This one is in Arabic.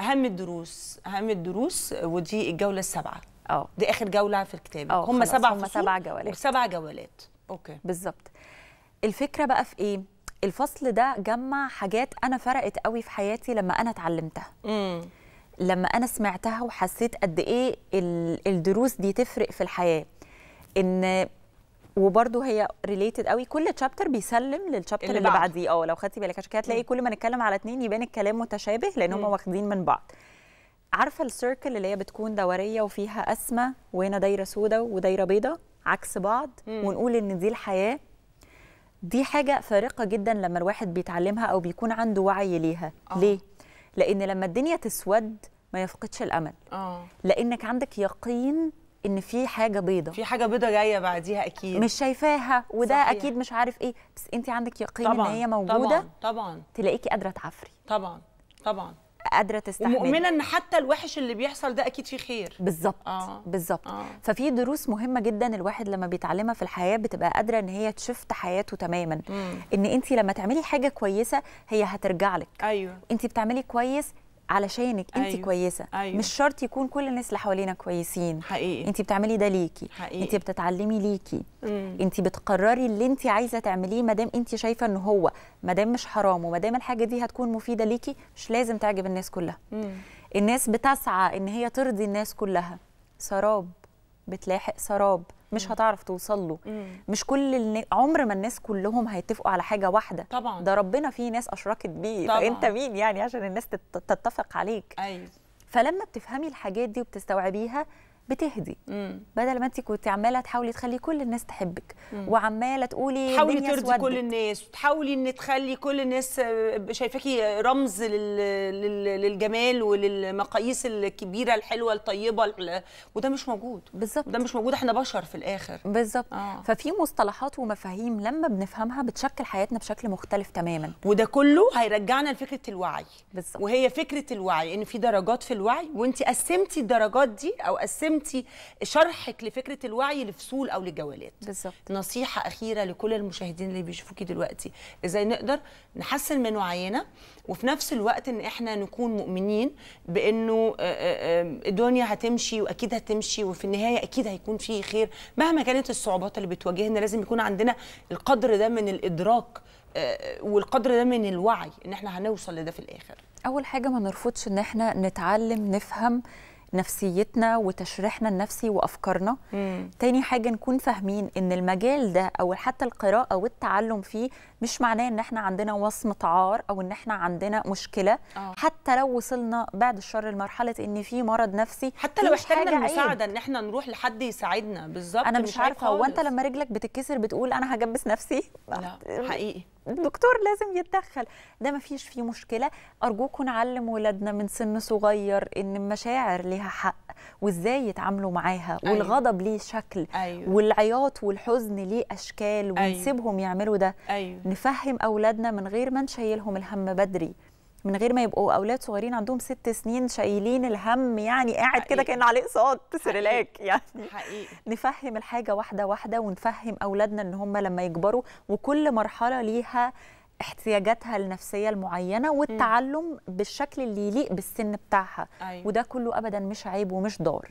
اهم الدروس اهم الدروس ودي الجوله السابعه اه دي اخر جوله في الكتاب هم سبع هم سبع جولات وسبع جولات اوكي بالظبط الفكره بقى في ايه الفصل ده جمع حاجات انا فرقت قوي في حياتي لما انا اتعلمتها امم لما انا سمعتها وحسيت قد ايه الدروس دي تفرق في الحياه ان وبرده هي ريليتد قوي كل تشابتر بيسلم للتشابتر اللي, اللي بعديه اه لو خدتي بالك عشان كده تلاقي كل ما نتكلم على اتنين يبان الكلام متشابه لان هم واخدين من بعض عارفه السيركل اللي هي بتكون دوريه وفيها اسمه وهنا دايره سوداء ودايره بيضاء عكس بعض مم. ونقول ان دي الحياه دي حاجه فارقه جدا لما الواحد بيتعلمها او بيكون عنده وعي ليها أوه. ليه لان لما الدنيا تسود ما يفقدش الامل آه. لانك عندك يقين ان في حاجه بيضه في حاجه بيضه جايه بعديها اكيد مش شايفاها وده صحيح. اكيد مش عارف ايه بس انت عندك يقين طبعًا. ان هي موجوده طبعا طبعا تلاقيكي قادره تعفري طبعا طبعا قادره تستحمل ومؤمنه ان حتى الوحش اللي بيحصل ده اكيد فيه خير بالظبط آه. بالظبط آه. ففي دروس مهمه جدا الواحد لما بيتعلمها في الحياه بتبقى قادره ان هي تشفت حياته تماما مم. ان انت لما تعملي حاجه كويسه هي هترجع لك ايوه انت بتعملي كويس علشانك انت أيوة. كويسه أيوة. مش شرط يكون كل الناس اللي حوالينا كويسين حقيقي انت بتعملي ده ليكي حقيقي. انت بتتعلمي ليكي مم. انت بتقرري اللي انت عايزه تعمليه ما دام انت شايفه ان هو ما دام مش حرام وما دام الحاجه دي هتكون مفيده ليكي مش لازم تعجب الناس كلها مم. الناس بتسعى ان هي ترضي الناس كلها سراب بتلاحق سراب مش هتعرف توصل له مش كل النا... عمر ما الناس كلهم هيتفقوا على حاجه واحده طبعا ده ربنا فيه ناس اشركت بيه طبعاً. فانت مين يعني عشان الناس تتفق عليك أيوة. فلما بتفهمي الحاجات دي وبتستوعبيها بتهدي مم. بدل ما انت كنت عماله تحاولي تخلي كل الناس تحبك مم. وعماله تقولي تحاولي ترضي سودت. كل الناس وتحاولي ان تخلي كل الناس آه، شايفاكي رمز لل... لل... للجمال وللمقاييس الكبيره الحلوه الطيبه وده مش موجود بالظبط ده مش موجود احنا بشر في الاخر بالظبط آه. ففي مصطلحات ومفاهيم لما بنفهمها بتشكل حياتنا بشكل مختلف تماما وده كله هيرجعنا لفكره الوعي بالظبط وهي فكره الوعي ان في درجات في الوعي وانت قسمتي الدرجات دي او قسمتي انت شرحك لفكره الوعي لفصول او لجولات بالظبط نصيحه اخيره لكل المشاهدين اللي بيشوفوكي دلوقتي ازاي نقدر نحسن من وعينا وفي نفس الوقت ان احنا نكون مؤمنين بانه آه، آه، الدنيا هتمشي واكيد هتمشي وفي النهايه اكيد هيكون في خير مهما كانت الصعوبات اللي بتواجهنا لازم يكون عندنا القدر ده من الادراك آه، والقدر ده من الوعي ان احنا هنوصل لده في الاخر اول حاجه ما نرفضش ان احنا نتعلم نفهم نفسيتنا وتشريحنا النفسي وافكارنا مم. تاني حاجه نكون فاهمين ان المجال ده او حتى القراءه والتعلم فيه مش معناه ان احنا عندنا وصمه عار او ان احنا عندنا مشكله أوه. حتى لو وصلنا بعد الشر لمرحله ان في مرض نفسي حتى لو احتاجنا المساعده ان احنا نروح لحد يساعدنا بالظبط انا مش, مش عارفه هو انت لما رجلك بتتكسر بتقول انا هجبس نفسي لا حقيقي الدكتور لازم يتدخل ده ما فيش فيه مشكله ارجوكم نعلم ولادنا من سن صغير ان المشاعر ليها حق وازاي يتعاملوا معاها أيوة. والغضب ليه شكل أيوة. والعياط والحزن ليه اشكال أيوه. ونسيبهم أيوة. يعملوا ده أيوة. نفهم اولادنا من غير ما نشيلهم الهم بدري من غير ما يبقوا اولاد صغيرين عندهم ست سنين شايلين الهم يعني قاعد كده كان عليه اقساط سريلاك يعني حقيقي نفهم الحاجه واحده واحده ونفهم اولادنا ان هم لما يكبروا وكل مرحله ليها احتياجاتها النفسية المعينة والتعلم م. بالشكل اللي يليق بالسن بتاعها أيوة. وده كله أبدا مش عيب ومش ضار